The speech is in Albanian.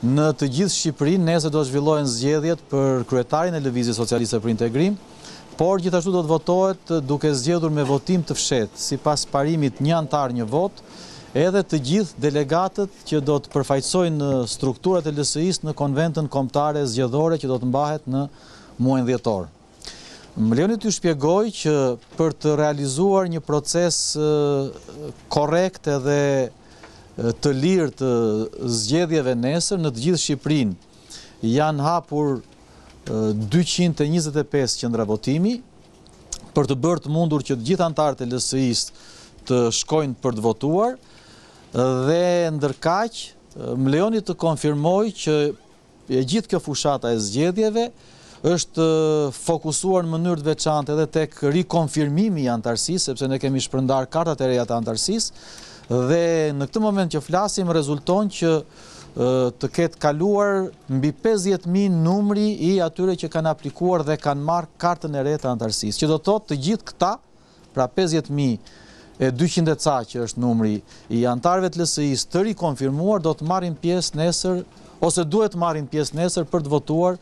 Në të gjithë Shqipërinë, nëse do të zhvillohen zgjedhjet për kryetarin e Lëvizjes Socialiste për Integrim, por gjithashtu do të votohet duke zgjedhur me votim të fshet, si pas parimit një antar një vot, edhe të gjithë delegatët që do të përfajtsojnë strukturat e LSI-s në konventën komptare zgjedhore që do të mbahet në muajnë dhjetor. Më leoni të shpjegoj që për të realizuar një proces korekt edhe të lirë të zgjedhjeve nesër në të gjithë Shqiprin janë hapur 225 qëndra votimi për të bërë të mundur që të gjithë antarë të lësëist të shkojnë për të votuar dhe ndërkaq më leoni të konfirmoj që e gjithë kjo fushata e zgjedhjeve është fokusuar në mënyrë të veçante edhe tek rikonfirmimi i antarësis, sepse ne kemi shpërndar kartat e reja të antarësis, dhe në këtë moment që flasim rezulton që të ketë kaluar mbi 50.000 numri i atyre që kanë aplikuar dhe kanë marë kartën e rejtë antarësis. Që do thotë të gjithë këta, pra 50.000 e 200 ca që është numri i antarëve të lësëis të rikonfirmuar, do të marim pjesë nesër, ose duhet të marim pjesë nesër për të votuar